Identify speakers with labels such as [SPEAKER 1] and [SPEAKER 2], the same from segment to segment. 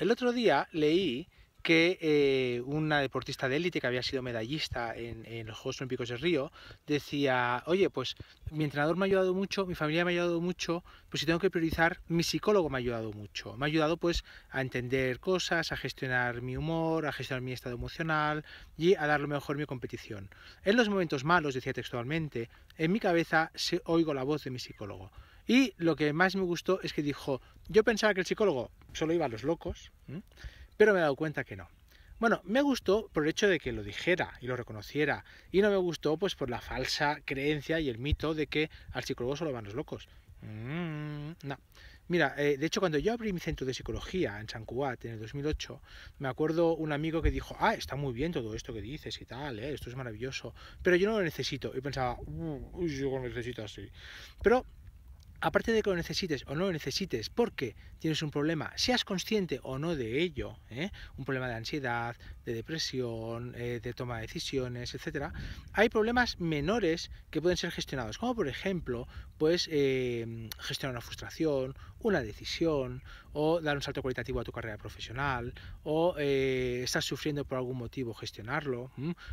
[SPEAKER 1] El otro día leí que eh, una deportista de élite que había sido medallista en, los Juegos Olímpicos de Río decía, oye, pues mi entrenador me ha ayudado mucho, mi familia me ha ayudado mucho, pues si tengo que priorizar, mi psicólogo me ha ayudado mucho. Me ha ayudado pues a entender cosas, a gestionar mi humor, a gestionar mi estado emocional y a dar lo mejor mi competición. En los momentos malos, decía textualmente, en mi cabeza se oigo la voz de mi psicólogo. Y lo que más me gustó es que dijo, yo pensaba que el psicólogo solo iba a los locos, pero me he dado cuenta que no. Bueno, me gustó por el hecho de que lo dijera y lo reconociera, y no me gustó pues por la falsa creencia y el mito de que al psicólogo solo van los locos. Mm, no. Mira, eh, de hecho cuando yo abrí mi centro de psicología en San Cuat en el 2008, me acuerdo un amigo que dijo, ah, está muy bien todo esto que dices y tal, eh, esto es maravilloso, pero yo no lo necesito. Y pensaba, uh, uy, yo lo necesito así. Pero aparte de que lo necesites o no lo necesites porque tienes un problema, seas consciente o no de ello, ¿eh? un problema de ansiedad, de depresión, eh, de toma de decisiones, etc., hay problemas menores que pueden ser gestionados, como por ejemplo, pues eh, gestionar una frustración, una decisión, o dar un salto cualitativo a tu carrera profesional, o estás sufriendo por algún motivo, gestionarlo,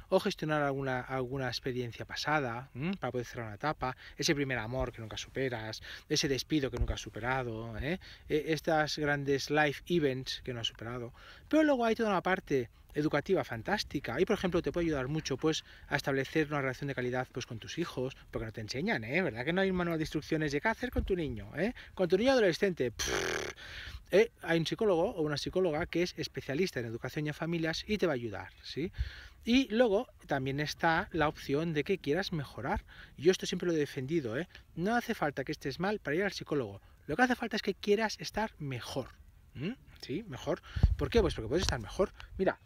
[SPEAKER 1] o gestionar alguna, alguna experiencia pasada para poder cerrar una etapa, ese primer amor que nunca superas, ese despido que nunca ha superado, ¿eh? e-, estas grandes live events que no ha superado. Pero luego hay toda una parte educativa fantástica. Y, por ejemplo, te puede ayudar mucho pues, a establecer una relación de calidad pues, con tus hijos, porque no te enseñan, ¿eh? ¿Verdad que no hay manual de instrucciones de qué hacer con tu niño? ¿eh? Con tu niño adolescente. Eh, hay un psicólogo o una psicóloga que es especialista en educación y en familias y te va a ayudar, ¿sí? Y luego también está la opción de que quieras mejorar. Yo esto siempre lo he defendido, ¿eh? No hace falta que estés mal para ir al psicólogo. Lo que hace falta es que quieras estar mejor. ¿Sí? Mejor. ¿Por qué? Pues porque puedes estar mejor. Mira,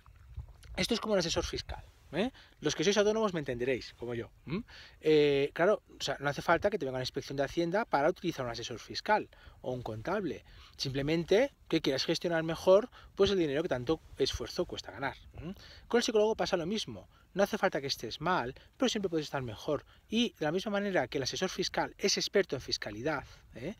[SPEAKER 1] esto es como un asesor fiscal. ¿eh? Los que sois autónomos me entenderéis, como yo. Eh, claro, no hace falta que te venga una inspección de Hacienda para utilizar un asesor fiscal o un contable. Simplemente que quieras gestionar mejor pues el dinero que tanto esfuerzo cuesta ganar. Con el psicólogo pasa lo mismo. No hace falta que estés mal, pero siempre puedes estar mejor. Y de la misma manera que el asesor fiscal es experto en fiscalidad, ¿eh?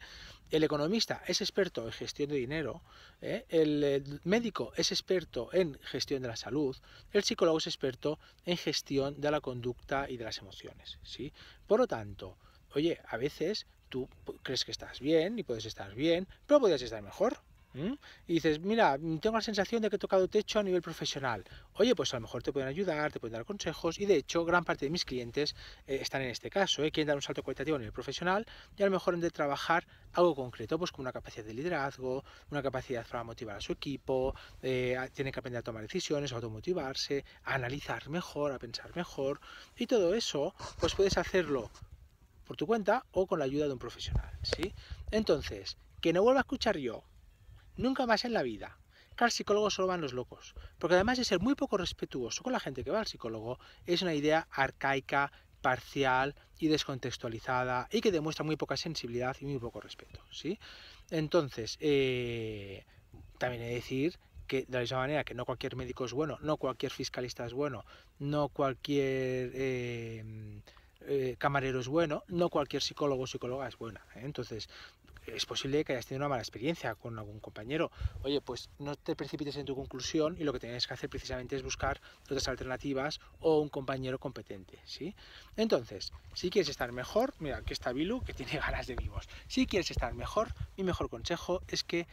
[SPEAKER 1] el economista es experto en gestión de dinero, ¿eh? el eh, médico es experto en gestión de la salud, el psicólogo es experto en gestión de la conducta y de las emociones. ¿sí? Por lo tanto, oye, a veces tú crees que estás bien y puedes estar bien, pero podrías estar mejor. Y dices, mira, tengo la sensación de que he tocado techo a nivel profesional. Oye, pues a lo mejor te pueden ayudar, te pueden dar consejos y de hecho gran parte de mis clientes eh, están en este caso, ¿eh? quieren dar un salto cualitativo a nivel profesional y a lo mejor han de trabajar algo concreto, pues como una capacidad de liderazgo, una capacidad para motivar a su equipo, eh, tienen que aprender a tomar decisiones, a automotivarse, a analizar mejor, a pensar mejor y todo eso, pues puedes hacerlo por tu cuenta o con la ayuda de un profesional, ¿sí? Entonces, que no vuelva a escuchar yo Nunca más en la vida. Que al psicólogo solo van los locos. Porque además de ser muy poco respetuoso con la gente que va al psicólogo, es una idea arcaica, parcial y descontextualizada y que demuestra muy poca sensibilidad y muy poco respeto. ¿sí? Entonces, eh, también he de decir que de la misma manera que no cualquier médico es bueno, no cualquier fiscalista es bueno, no cualquier eh, eh, camarero es bueno, no cualquier psicólogo o psicóloga es buena. Entonces, es posible que hayas tenido una mala experiencia con algún compañero. Oye, pues no te precipites en tu conclusión y lo que tienes que hacer precisamente es buscar otras alternativas o un compañero competente, ¿sí? Entonces, si quieres estar mejor, mira, que está Bilu que tiene ganas de vivos. Si quieres estar mejor, mi mejor consejo es que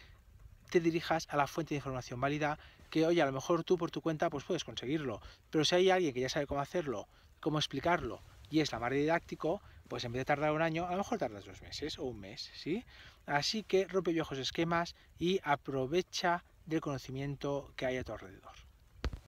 [SPEAKER 1] te dirijas a la fuente de información válida que, oye, a lo mejor tú por tu cuenta pues puedes conseguirlo, pero si hay alguien que ya sabe cómo hacerlo, cómo explicarlo y es la madre didáctico, pues en vez de tardar un año, a lo mejor tardas dos meses o un mes, ¿sí? Así que rompe viejos esquemas y aprovecha del conocimiento que hay a tu alrededor.